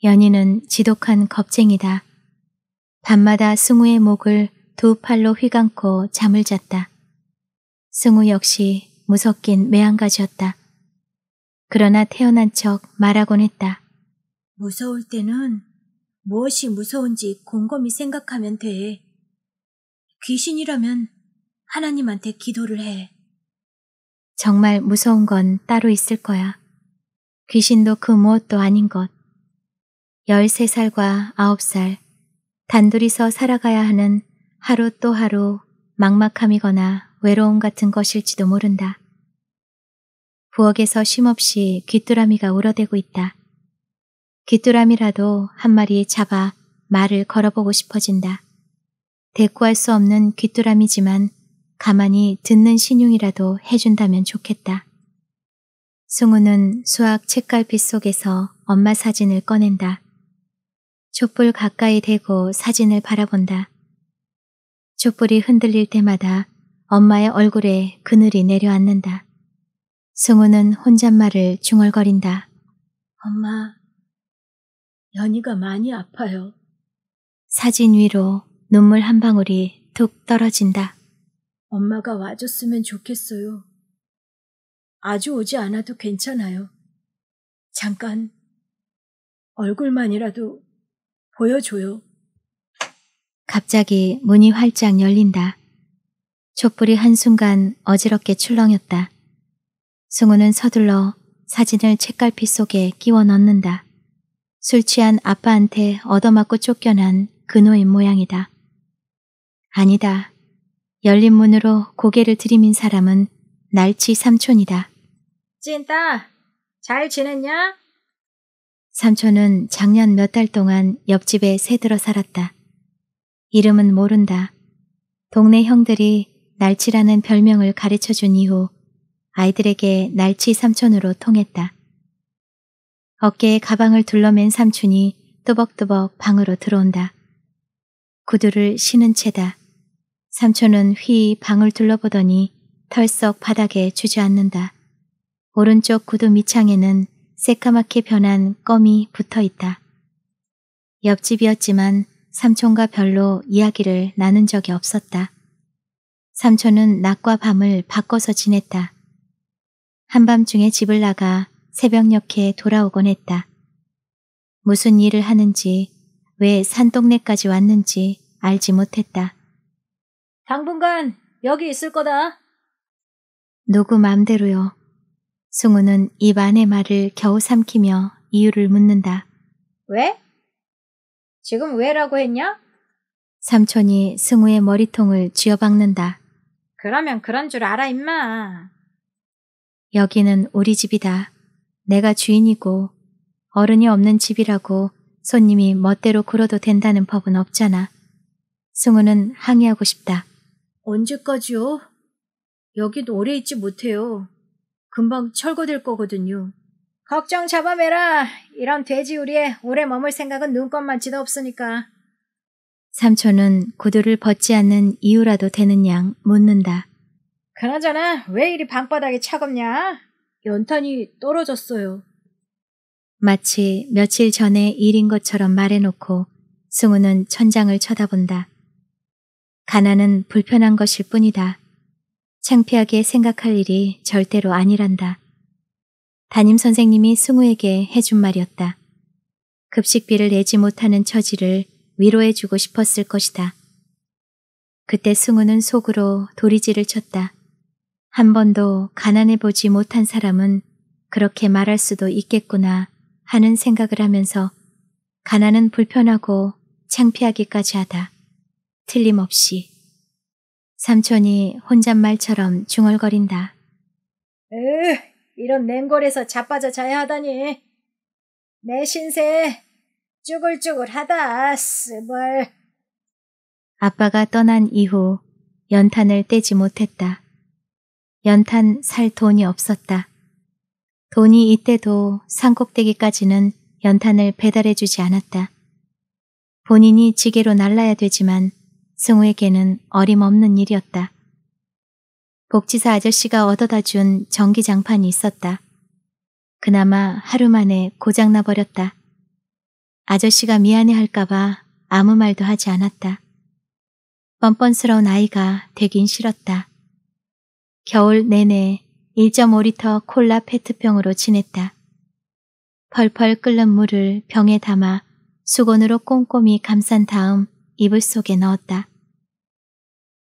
연희는 지독한 겁쟁이다. 밤마다 승우의 목을 두 팔로 휘감고 잠을 잤다. 승우 역시 무섭긴 매한가지였다. 그러나 태어난 척 말하곤 했다. 무서울 때는 무엇이 무서운지 곰곰이 생각하면 돼. 귀신이라면 하나님한테 기도를 해. 정말 무서운 건 따로 있을 거야. 귀신도 그 무엇도 아닌 것. 13살과 9살, 단둘이서 살아가야 하는 하루 또 하루 막막함이거나 외로움 같은 것일지도 모른다. 부엌에서 쉼없이 귀뚜라미가 울어대고 있다. 귀뚜라미라도 한 마리 잡아 말을 걸어보고 싶어진다. 대꾸할 수 없는 귀뚜라미지만 가만히 듣는 신용이라도 해준다면 좋겠다. 승우는 수학 책갈피 속에서 엄마 사진을 꺼낸다. 촛불 가까이 대고 사진을 바라본다. 촛불이 흔들릴 때마다 엄마의 얼굴에 그늘이 내려앉는다. 승우는 혼잣말을 중얼거린다. 엄마, 연희가 많이 아파요. 사진 위로 눈물 한 방울이 툭 떨어진다. 엄마가 와줬으면 좋겠어요. 아주 오지 않아도 괜찮아요. 잠깐 얼굴만이라도 보여줘요. 갑자기 문이 활짝 열린다. 촛불이 한순간 어지럽게 출렁였다. 승우는 서둘러 사진을 책갈피 속에 끼워 넣는다. 술 취한 아빠한테 얻어맞고 쫓겨난 그노인 모양이다. 아니다. 열린 문으로 고개를 들이민 사람은 날치 삼촌이다. 찐따, 잘 지냈냐? 삼촌은 작년 몇 달 동안 옆집에 새들어 살았다. 이름은 모른다. 동네 형들이 날치라는 별명을 가르쳐 준 이후 아이들에게 날치 삼촌으로 통했다. 어깨에 가방을 둘러맨 삼촌이 또벅또벅 방으로 들어온다. 구두를 신은 채다. 삼촌은 휘 방을 둘러보더니 털썩 바닥에 주저앉는다. 오른쪽 구두 밑창에는 새까맣게 변한 껌이 붙어 있다. 옆집이었지만 삼촌과 별로 이야기를 나눈 적이 없었다. 삼촌은 낮과 밤을 바꿔서 지냈다. 한밤중에 집을 나가 새벽녘에 돌아오곤 했다. 무슨 일을 하는지 왜 산동네까지 왔는지 알지 못했다. 당분간 여기 있을 거다. 누구 맘대로요. 승우는 입 안의 말을 겨우 삼키며 이유를 묻는다. 왜? 지금 왜라고 했냐? 삼촌이 승우의 머리통을 쥐어박는다. 그러면 그런 줄 알아 임마. 여기는 우리 집이다. 내가 주인이고 어른이 없는 집이라고 손님이 멋대로 굴어도 된다는 법은 없잖아. 승우는 항의하고 싶다. 언제까지요? 여긴 오래 있지 못해요. 금방 철거될 거거든요. 걱정 잡아매라. 이런 돼지우리에 오래 머물 생각은 눈꼽만치도 없으니까. 삼촌은 구두를 벗지 않는 이유라도 되는 양 묻는다. 그나저나 왜 이리 방바닥이 차갑냐? 연탄이 떨어졌어요. 마치 며칠 전에 일인 것처럼 말해놓고 승우는 천장을 쳐다본다. 가난은 불편한 것일 뿐이다. 창피하게 생각할 일이 절대로 아니란다. 담임 선생님이 승우에게 해준 말이었다. 급식비를 내지 못하는 처지를 위로해주고 싶었을 것이다. 그때 승우는 속으로 도리지를 쳤다. 한 번도 가난해 보지 못한 사람은 그렇게 말할 수도 있겠구나 하는 생각을 하면서 가난은 불편하고 창피하기까지 하다. 틀림없이. 삼촌이 혼잣말처럼 중얼거린다. 으, 이런 냉골에서 자빠져 자야 하다니. 내 신세 쭈글쭈글하다, 스벌. 아빠가 떠난 이후 연탄을 떼지 못했다. 연탄 살 돈이 없었다. 돈이 이때도 산꼭대기까지는 연탄을 배달해주지 않았다. 본인이 지게로 날라야 되지만 승우에게는 어림없는 일이었다. 복지사 아저씨가 얻어다 준 전기장판이 있었다. 그나마 하루 만에 고장나 버렸다. 아저씨가 미안해할까봐 아무 말도 하지 않았다. 뻔뻔스러운 아이가 되긴 싫었다. 겨울 내내 1.5리터 콜라 페트병으로 지냈다. 펄펄 끓는 물을 병에 담아 수건으로 꼼꼼히 감싼 다음 이불 속에 넣었다.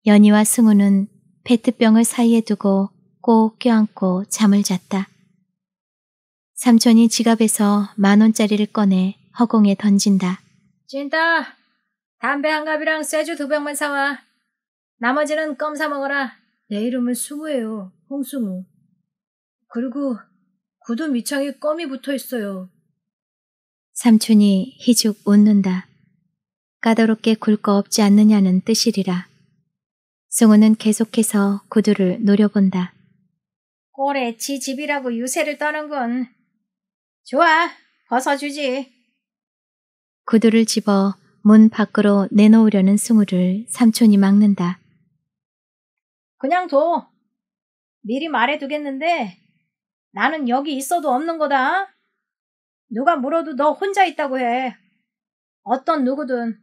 연희와 승우는 페트병을 사이에 두고 꼭 껴안고 잠을 잤다. 삼촌이 지갑에서 만 원짜리를 꺼내 허공에 던진다. 진다! 담배 한 갑이랑 쇠주 두 병만 사와. 나머지는 껌 사 먹어라. 내 이름은 승우예요. 홍승우. 그리고 구두 밑창에 껌이 붙어 있어요. 삼촌이 희죽 웃는다. 까다롭게 굴 거 없지 않느냐는 뜻이리라. 승우는 계속해서 구두를 노려본다. 올해 지 집이라고 유세를 떠는군. 좋아, 벗어주지. 구두를 집어 문 밖으로 내놓으려는 승우를 삼촌이 막는다. 그냥 둬. 미리 말해두겠는데 나는 여기 있어도 없는 거다. 누가 물어도 너 혼자 있다고 해. 어떤 누구든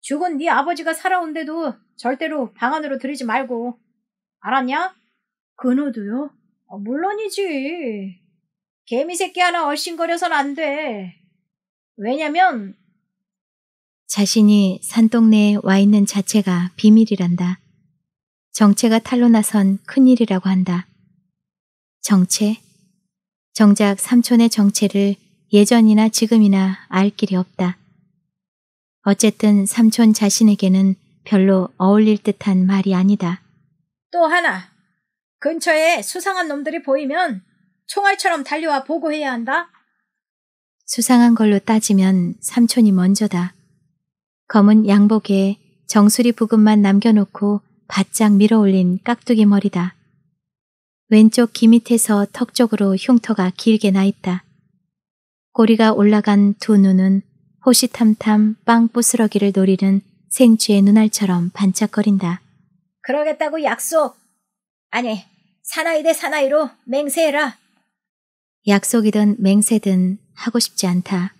죽은 네 아버지가 살아온데도 절대로 방 안으로 들이지 말고. 알았냐? 근호도요? 어, 아, 물론이지. 개미 새끼 하나 얼씬거려선 안 돼. 왜냐면 자신이 산동네에 와 있는 자체가 비밀이란다. 정체가 탄로 나선 큰일이라고 한다. 정체? 정작 삼촌의 정체를 예전이나 지금이나 알 길이 없다. 어쨌든 삼촌 자신에게는 별로 어울릴 듯한 말이 아니다. 또 하나, 근처에 수상한 놈들이 보이면 총알처럼 달려와 보고해야 한다. 수상한 걸로 따지면 삼촌이 먼저다. 검은 양복에 정수리 부근만 남겨놓고 바짝 밀어올린 깍두기 머리다. 왼쪽 귀 밑에서 턱 쪽으로 흉터가 길게 나있다. 꼬리가 올라간 두 눈은 호시탐탐 빵 부스러기를 노리는 생쥐의 눈알처럼 반짝거린다. 그러겠다고 약속! 아니, 사나이 대 사나이로 맹세해라! 약속이든 맹세든 하고 싶지 않다.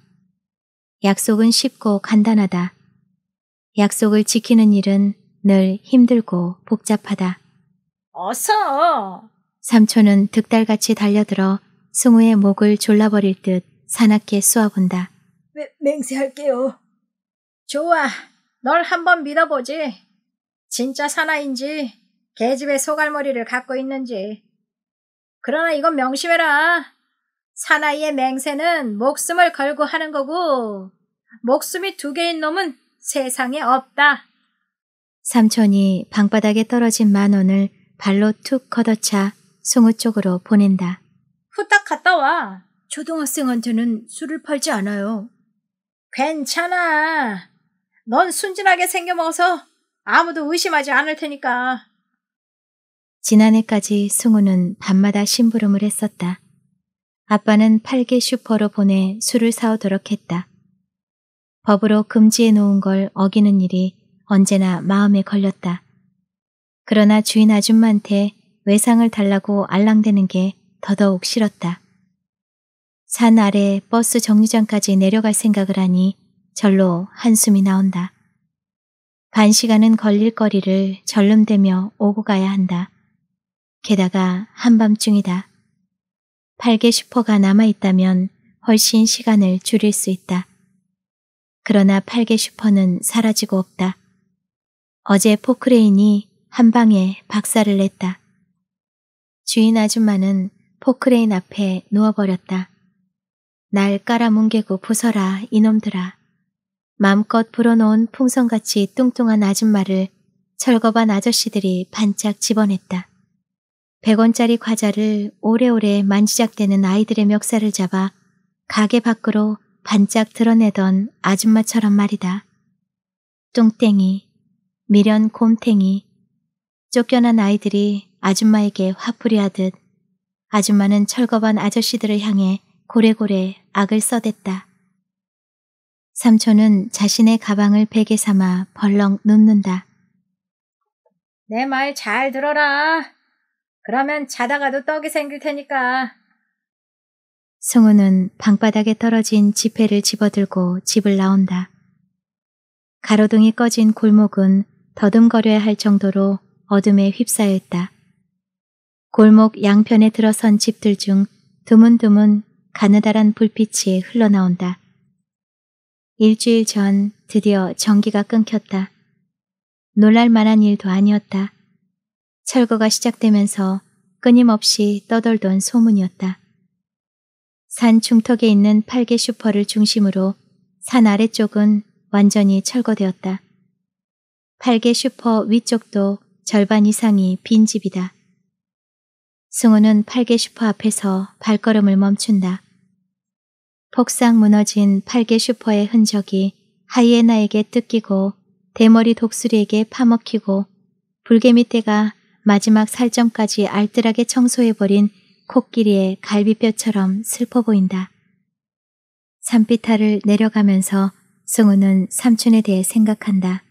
약속은 쉽고 간단하다. 약속을 지키는 일은 늘 힘들고 복잡하다. 어서! 삼촌은 득달같이 달려들어 승우의 목을 졸라버릴 듯 사납게 쏘아본다. 맹, 맹세할게요. 좋아, 널 한번 믿어보지. 진짜 사나인지 개집의 소갈머리를 갖고 있는지. 그러나 이건 명심해라. 사나이의 맹세는 목숨을 걸고 하는 거고 목숨이 두 개인 놈은 세상에 없다. 삼촌이 방바닥에 떨어진 만 원을 발로 툭 걷어차 송우 쪽으로 보낸다. 후딱 갔다 와. 초등학생한테는 술을 팔지 않아요. 괜찮아. 넌 순진하게 생겨먹어서 아무도 의심하지 않을 테니까. 지난해까지 승우는 밤마다 심부름을 했었다. 아빠는 8개 슈퍼로 보내 술을 사오도록 했다. 법으로 금지해 놓은 걸 어기는 일이 언제나 마음에 걸렸다. 그러나 주인 아줌마한테 외상을 달라고 알랑대는 게 더더욱 싫었다. 산 아래 버스 정류장까지 내려갈 생각을 하니 절로 한숨이 나온다. 반 시간은 걸릴 거리를 절름대며 오고 가야 한다. 게다가 한밤중이다. 8개 슈퍼가 남아있다면 훨씬 시간을 줄일 수 있다. 그러나 8개 슈퍼는 사라지고 없다. 어제 포크레인이 한 방에 박살을 냈다. 주인 아줌마는 포크레인 앞에 누워버렸다. 날 깔아뭉개고 부서라 이놈들아. 마음껏 불어놓은 풍선같이 뚱뚱한 아줌마를 철거반 아저씨들이 반짝 집어냈다. 100원짜리 과자를 오래오래 만지작대는 아이들의 멱살을 잡아 가게 밖으로 반짝 드러내던 아줌마처럼 말이다. 뚱땡이, 미련 곰탱이, 쫓겨난 아이들이 아줌마에게 화풀이하듯 아줌마는 철거반 아저씨들을 향해 고래고래 악을 써댔다. 삼촌은 자신의 가방을 베개 삼아 벌렁 눕는다. 내 말 잘 들어라. 그러면 자다가도 떡이 생길 테니까. 승우는 방바닥에 떨어진 지폐를 집어들고 집을 나온다. 가로등이 꺼진 골목은 더듬거려야 할 정도로 어둠에 휩싸여 있다. 골목 양편에 들어선 집들 중 드문드문 가느다란 불빛이 흘러나온다. 일주일 전 드디어 전기가 끊겼다. 놀랄 만한 일도 아니었다. 철거가 시작되면서 끊임없이 떠돌던 소문이었다. 산 중턱에 있는 8개 슈퍼를 중심으로 산 아래쪽은 완전히 철거되었다. 8개 슈퍼 위쪽도 절반 이상이 빈집이다. 승우는 8개 슈퍼 앞에서 발걸음을 멈춘다. 폭삭 무너진 팔개 슈퍼의 흔적이 하이에나에게 뜯기고 대머리 독수리에게 파먹히고 불개미 떼가 마지막 살점까지 알뜰하게 청소해버린 코끼리의 갈비뼈처럼 슬퍼 보인다. 산비탈을 내려가면서 승우는 삼촌에 대해 생각한다.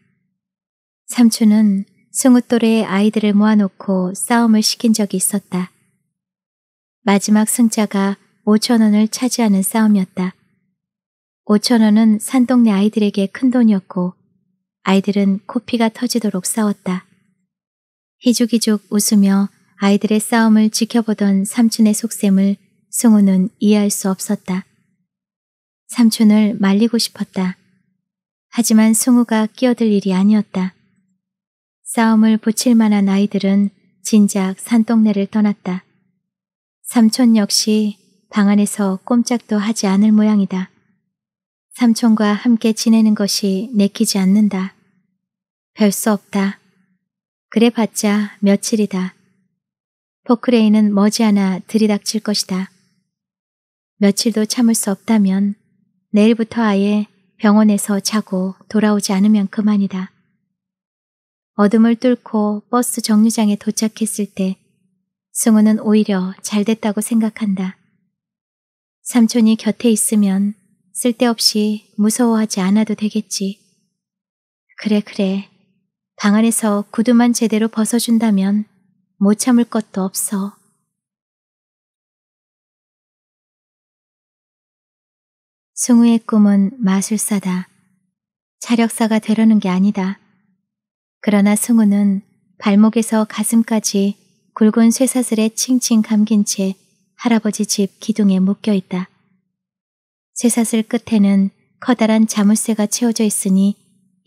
삼촌은 승우 또래의 아이들을 모아놓고 싸움을 시킨 적이 있었다. 마지막 승자가 5천 원을 차지하는 싸움이었다. 5천 원은 산동네 아이들에게 큰 돈이었고 아이들은 코피가 터지도록 싸웠다. 희죽희죽 웃으며 아이들의 싸움을 지켜보던 삼촌의 속셈을 승우는 이해할 수 없었다. 삼촌을 말리고 싶었다. 하지만 승우가 끼어들 일이 아니었다. 싸움을 붙일 만한 아이들은 진작 산동네를 떠났다. 삼촌 역시 방 안에서 꼼짝도 하지 않을 모양이다. 삼촌과 함께 지내는 것이 내키지 않는다. 별 수 없다. 그래봤자 며칠이다. 포크레인은 머지않아 들이닥칠 것이다. 며칠도 참을 수 없다면 내일부터 아예 병원에서 자고 돌아오지 않으면 그만이다. 어둠을 뚫고 버스 정류장에 도착했을 때 승우는 오히려 잘 됐다고 생각한다. 삼촌이 곁에 있으면 쓸데없이 무서워하지 않아도 되겠지. 그래, 그래. 방 안에서 구두만 제대로 벗어준다면 못 참을 것도 없어. 승우의 꿈은 마술사다. 차력사가 되려는 게 아니다. 그러나 승우는 발목에서 가슴까지 굵은 쇠사슬에 칭칭 감긴 채 할아버지 집 기둥에 묶여 있다. 쇠사슬 끝에는 커다란 자물쇠가 채워져 있으니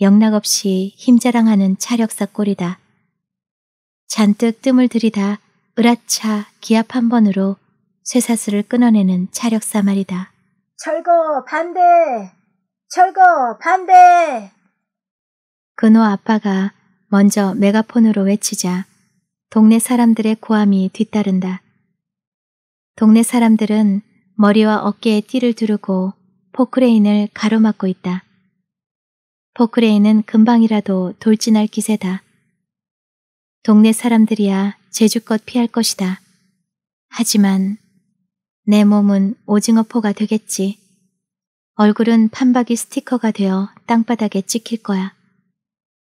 영락없이 힘자랑하는 차력사 꼴이다. 잔뜩 뜸을 들이다 으라차 기압한 번으로 쇠사슬을 끊어내는 차력사 말이다. 철거 반대! 철거 반대! 근호 아빠가 먼저 메가폰으로 외치자 동네 사람들의 고함이 뒤따른다. 동네 사람들은 머리와 어깨에 띠를 두르고 포크레인을 가로막고 있다. 포크레인은 금방이라도 돌진할 기세다. 동네 사람들이야 재주껏 피할 것이다. 하지만 내 몸은 오징어포가 되겠지. 얼굴은 판박이 스티커가 되어 땅바닥에 찍힐 거야.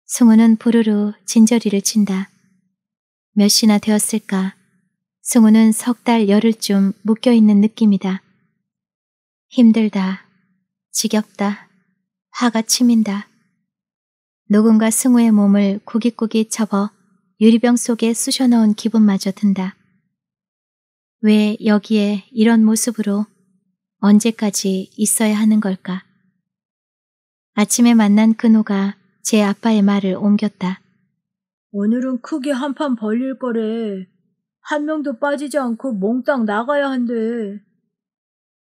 승우는 부르르 진저리를 친다. 몇 시나 되었을까? 승우는 석 달 열흘쯤 묶여있는 느낌이다. 힘들다. 지겹다. 화가 치민다. 누군가 승우의 몸을 구깃구깃 접어 유리병 속에 쑤셔넣은 기분마저 든다. 왜 여기에 이런 모습으로 언제까지 있어야 하는 걸까? 아침에 만난 근호가 제 아빠의 말을 옮겼다. 오늘은 크게 한 판 벌릴 거래. 한 명도 빠지지 않고 몽땅 나가야 한대.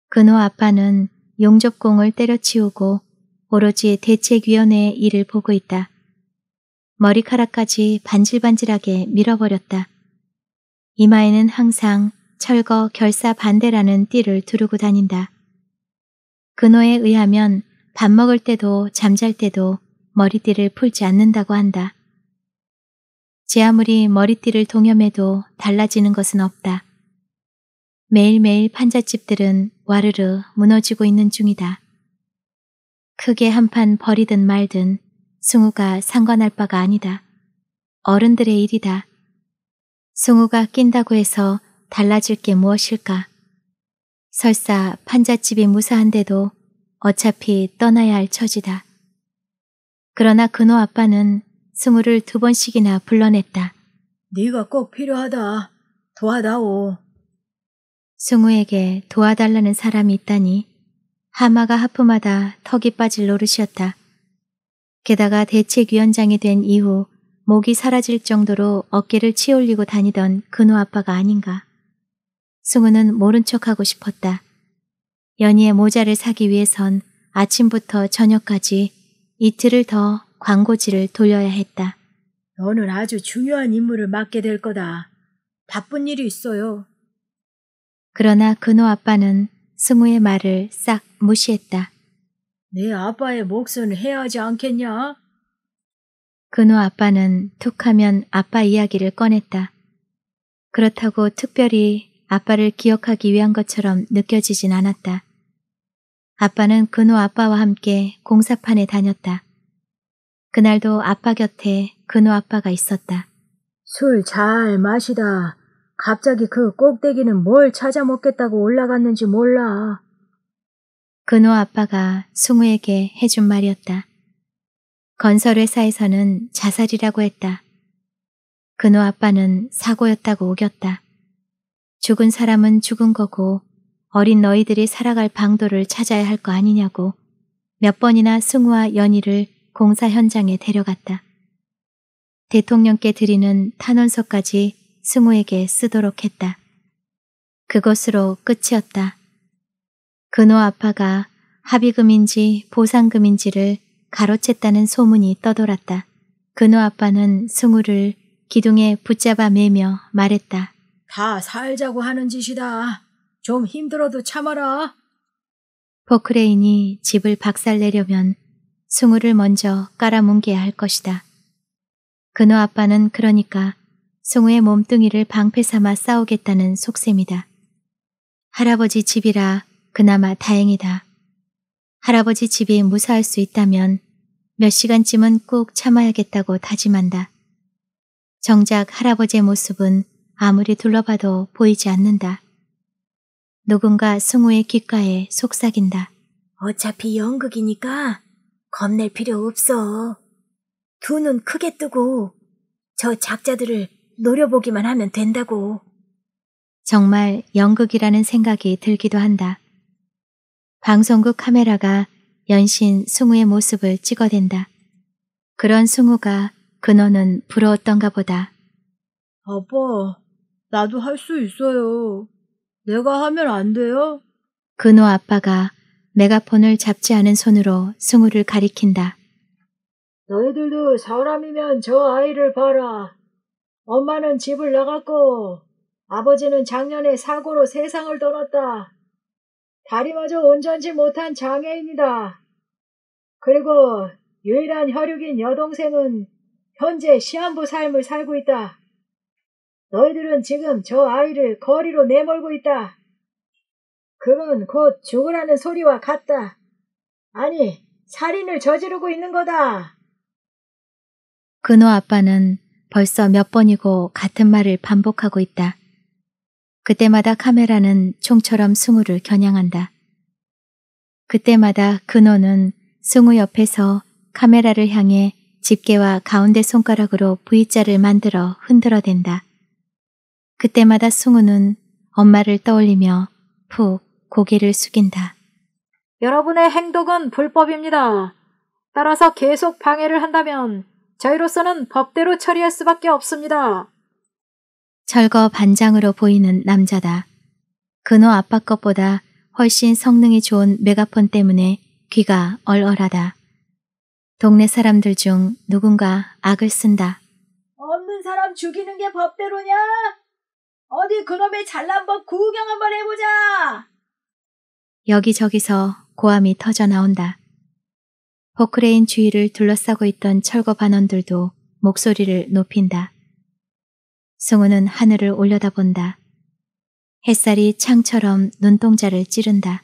근호 아빠는 용접공을 때려치우고 오로지 대책위원회의 일을 보고 있다. 머리카락까지 반질반질하게 밀어버렸다. 이마에는 항상 철거 결사 반대라는 띠를 두르고 다닌다. 근호에 의하면 밥 먹을 때도 잠잘 때도 머리띠를 풀지 않는다고 한다. 제 아무리 머리띠를 동염해도 달라지는 것은 없다. 매일매일 판잣집들은 와르르 무너지고 있는 중이다. 크게 한 판 버리든 말든 승우가 상관할 바가 아니다. 어른들의 일이다. 승우가 낀다고 해서 달라질 게 무엇일까? 설사 판잣집이 무사한데도 어차피 떠나야 할 처지다. 그러나 근호 아빠는 승우를 두 번씩이나 불러냈다. 네가 꼭 필요하다. 도와다오. 승우에게 도와달라는 사람이 있다니 하마가 하품하다 턱이 빠질 노릇이었다. 게다가 대책위원장이 된 이후 목이 사라질 정도로 어깨를 치올리고 다니던 근호 아빠가 아닌가. 승우는 모른 척하고 싶었다. 연희의 모자를 사기 위해선 아침부터 저녁까지 이틀을 더 광고지를 돌려야 했다. 너는 아주 중요한 임무를 맡게 될 거다. 바쁜 일이 있어요. 그러나 근호 아빠는 승우의 말을 싹 무시했다. 내 아빠의 목선을 해야 하지 않겠냐? 근호 아빠는 툭 하면 아빠 이야기를 꺼냈다. 그렇다고 특별히 아빠를 기억하기 위한 것처럼 느껴지진 않았다. 아빠는 근호 아빠와 함께 공사판에 다녔다. 그날도 아빠 곁에 근호 아빠가 있었다. 술 잘 마시다. 갑자기 그 꼭대기는 뭘 찾아 먹겠다고 올라갔는지 몰라. 근호 아빠가 승우에게 해준 말이었다. 건설회사에서는 자살이라고 했다. 근호 아빠는 사고였다고 우겼다. 죽은 사람은 죽은 거고 어린 너희들이 살아갈 방도를 찾아야 할 거 아니냐고 몇 번이나 승우와 연희를 공사 현장에 데려갔다. 대통령께 드리는 탄원서까지 승우에게 쓰도록 했다. 그것으로 끝이었다. 근호 아빠가 합의금인지 보상금인지를 가로챘다는 소문이 떠돌았다. 근호 아빠는 승우를 기둥에 붙잡아 매며 말했다. 다 살자고 하는 짓이다. 좀 힘들어도 참아라. 버크레인이 집을 박살내려면 숭우를 먼저 깔아뭉개야 할 것이다. 그노 아빠는 그러니까 숭우의 몸뚱이를 방패 삼아 싸우겠다는 속셈이다. 할아버지 집이라 그나마 다행이다. 할아버지 집이 무사할 수 있다면 몇 시간쯤은 꾹 참아야겠다고 다짐한다. 정작 할아버지의 모습은 아무리 둘러봐도 보이지 않는다. 누군가 승우의 귓가에 속삭인다. 어차피 연극이니까 겁낼 필요 없어. 두 눈 크게 뜨고 저 작자들을 노려보기만 하면 된다고. 정말 연극이라는 생각이 들기도 한다. 방송국 카메라가 연신 승우의 모습을 찍어댄다. 그런 승우가 근원은 부러웠던가 보다. 아빠, 나도 할 수 있어요. 내가 하면 안 돼요? 근호 아빠가 메가폰을 잡지 않은 손으로 승우를 가리킨다. 너희들도 사람이면 저 아이를 봐라. 엄마는 집을 나갔고 아버지는 작년에 사고로 세상을 떠났다. 다리마저 온전치 못한 장애인이다. 그리고 유일한 혈육인 여동생은 현재 시한부 삶을 살고 있다. 너희들은 지금 저 아이를 거리로 내몰고 있다. 그는 곧 죽으라는 소리와 같다. 아니, 살인을 저지르고 있는 거다. 근호 아빠는 벌써 몇 번이고 같은 말을 반복하고 있다. 그때마다 카메라는 총처럼 승우를 겨냥한다. 그때마다 근호는 승우 옆에서 카메라를 향해 집게와 가운데 손가락으로 V자를 만들어 흔들어댄다. 그때마다 승우는 엄마를 떠올리며 푹 고개를 숙인다. 여러분의 행동은 불법입니다. 따라서 계속 방해를 한다면 저희로서는 법대로 처리할 수밖에 없습니다. 철거 반장으로 보이는 남자다. 근호 아빠 것보다 훨씬 성능이 좋은 메가폰 때문에 귀가 얼얼하다. 동네 사람들 중 누군가 악을 쓴다. 없는 사람 죽이는 게 법대로냐? 어디 그놈의 잘난 법 구경 한번 해보자! 여기저기서 고함이 터져 나온다. 포크레인 주위를 둘러싸고 있던 철거 반원들도 목소리를 높인다. 승우는 하늘을 올려다본다. 햇살이 창처럼 눈동자를 찌른다.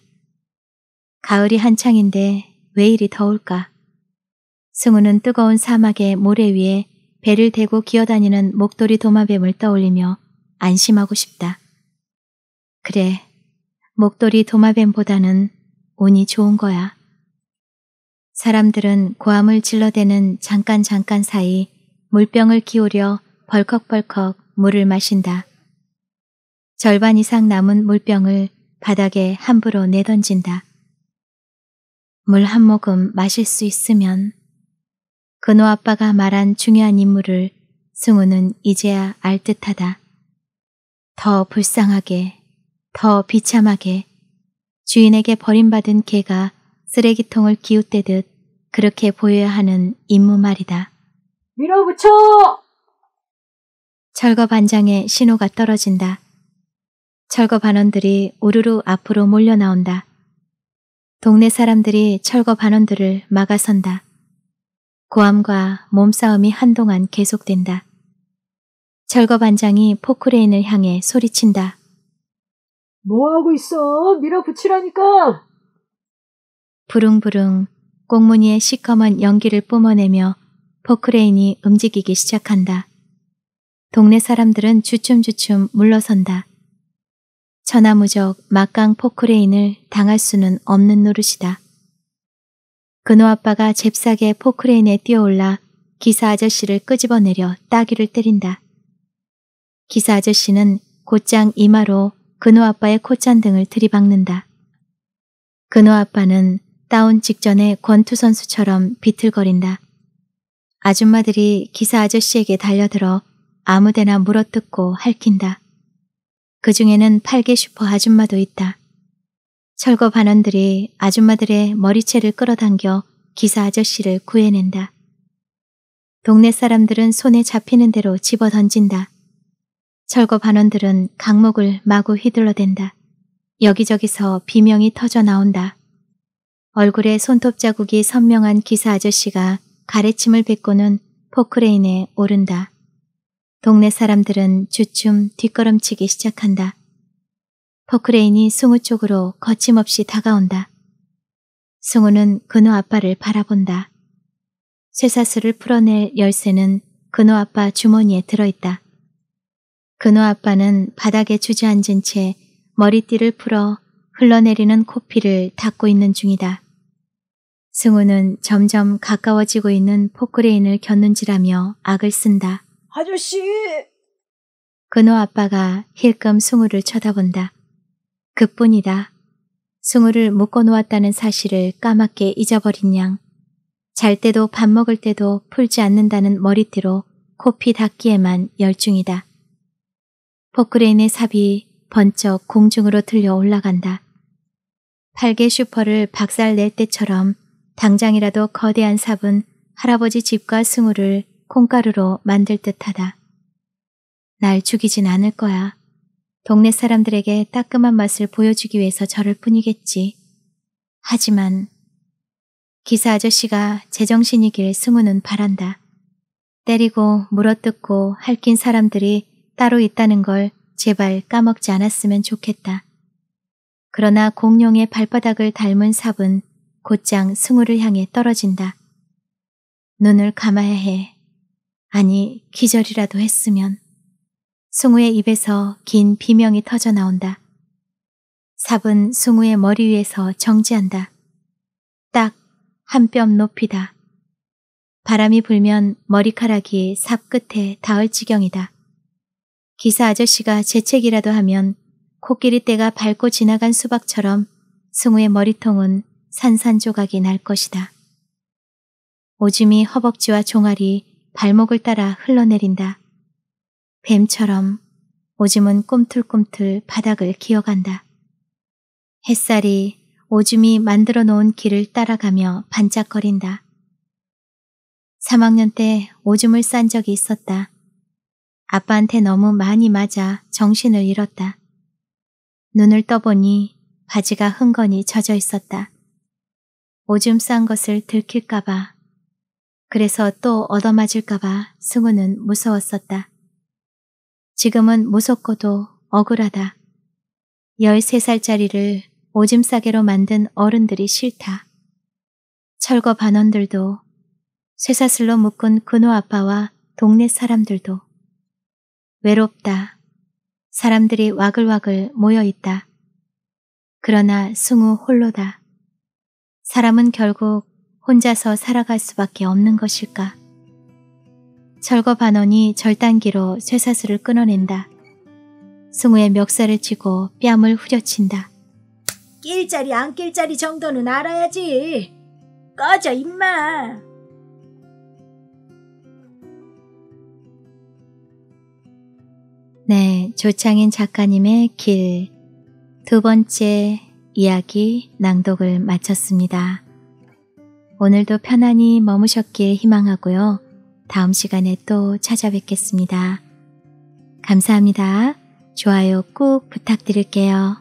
가을이 한창인데 왜 이리 더울까? 승우는 뜨거운 사막의 모래 위에 배를 대고 기어다니는 목도리 도마뱀을 떠올리며 안심하고 싶다. 그래, 목도리 도마뱀보다는 운이 좋은 거야. 사람들은 고함을 질러대는 잠깐 잠깐 사이 물병을 기울여 벌컥벌컥 물을 마신다. 절반 이상 남은 물병을 바닥에 함부로 내던진다. 물 한 모금 마실 수 있으면 근호 아빠가 말한 중요한 인물을 승우는 이제야 알 듯하다. 더 불쌍하게 더 비참하게 주인에게 버림받은 개가 쓰레기통을 기웃대듯 그렇게 보여야 하는 임무 말이다. 밀어붙여! 철거 반장의 신호가 떨어진다. 철거 반원들이 우르르 앞으로 몰려 나온다. 동네 사람들이 철거 반원들을 막아선다. 고함과 몸싸움이 한동안 계속된다. 철거 반장이 포크레인을 향해 소리친다. 뭐하고 있어? 밀어붙이라니까! 부릉부릉 꽁무니의 시커먼 연기를 뿜어내며 포크레인이 움직이기 시작한다. 동네 사람들은 주춤주춤 물러선다. 천하무적 막강 포크레인을 당할 수는 없는 노릇이다. 근호 아빠가 잽싸게 포크레인에 뛰어올라 기사 아저씨를 끄집어내려 따귀를 때린다. 기사 아저씨는 곧장 이마로 근호 아빠의 콧잔등을 들이박는다. 근호 아빠는 다운 직전에 권투 선수처럼 비틀거린다. 아줌마들이 기사 아저씨에게 달려들어 아무데나 물어뜯고 할킨다. 그 중에는 팔개 슈퍼 아줌마도 있다. 철거 반원들이 아줌마들의 머리채를 끌어당겨 기사 아저씨를 구해낸다. 동네 사람들은 손에 잡히는 대로 집어 던진다. 철거 반원들은 강목을 마구 휘둘러댄다. 여기저기서 비명이 터져 나온다. 얼굴에 손톱 자국이 선명한 기사 아저씨가 가래침을 뱉고는 포크레인에 오른다. 동네 사람들은 주춤 뒷걸음치기 시작한다. 포크레인이 승우 쪽으로 거침없이 다가온다. 승우는 근호 아빠를 바라본다. 쇠사슬을 풀어낼 열쇠는 근호 아빠 주머니에 들어있다. 근호 아빠는 바닥에 주저앉은 채 머리띠를 풀어 흘러내리는 코피를 닦고 있는 중이다. 승우는 점점 가까워지고 있는 포크레인을 겼는지라며 악을 쓴다. 아저씨! 근호 아빠가 힐끔 승우를 쳐다본다. 그뿐이다. 승우를 묶어놓았다는 사실을 까맣게 잊어버린 양. 잘 때도 밥 먹을 때도 풀지 않는다는 머리띠로 코피 닦기에만 열중이다. 포크레인의 삽이 번쩍 공중으로 들려 올라간다. 팔개 슈퍼를 박살낼 때처럼 당장이라도 거대한 삽은 할아버지 집과 승우를 콩가루로 만들 듯하다. 날 죽이진 않을 거야. 동네 사람들에게 따끔한 맛을 보여주기 위해서 저럴 뿐이겠지. 하지만 기사 아저씨가 제정신이길 승우는 바란다. 때리고 물어뜯고 할긴 사람들이 따로 있다는 걸 제발 까먹지 않았으면 좋겠다. 그러나 공룡의 발바닥을 닮은 삽은 곧장 승우를 향해 떨어진다. 눈을 감아야 해. 아니, 기절이라도 했으면. 승우의 입에서 긴 비명이 터져 나온다. 삽은 승우의 머리 위에서 정지한다. 딱 한 뼘 높이다. 바람이 불면 머리카락이 삽 끝에 닿을 지경이다. 기사 아저씨가 재채기라도 하면 코끼리 떼가 밟고 지나간 수박처럼 승우의 머리통은 산산조각이 날 것이다. 오줌이 허벅지와 종아리, 발목을 따라 흘러내린다. 뱀처럼 오줌은 꿈틀꿈틀 바닥을 기어간다. 햇살이 오줌이 만들어 놓은 길을 따라가며 반짝거린다. 3학년 때 오줌을 싼 적이 있었다. 아빠한테 너무 많이 맞아 정신을 잃었다. 눈을 떠보니 바지가 흥건히 젖어 있었다. 오줌 싼 것을 들킬까봐 그래서 또 얻어맞을까봐 승우는 무서웠었다. 지금은 무섭고도 억울하다. 13살짜리를 오줌 싸개로 만든 어른들이 싫다. 철거 반원들도 쇠사슬로 묶은 근호 아빠와 동네 사람들도 외롭다. 사람들이 와글와글 모여 있다. 그러나 승우 홀로다. 사람은 결국 혼자서 살아갈 수밖에 없는 것일까. 철거 반원이 절단기로 쇠사슬을 끊어낸다. 승우의 멱살을 쥐고 뺨을 후려친다. 낄 자리 안 낄 자리 정도는 알아야지. 꺼져 임마. 네, 조창인 작가님의 길 두 번째 이야기 낭독을 마쳤습니다. 오늘도 편안히 머무셨길 희망하고요. 다음 시간에 또 찾아뵙겠습니다. 감사합니다. 좋아요 꼭 부탁드릴게요.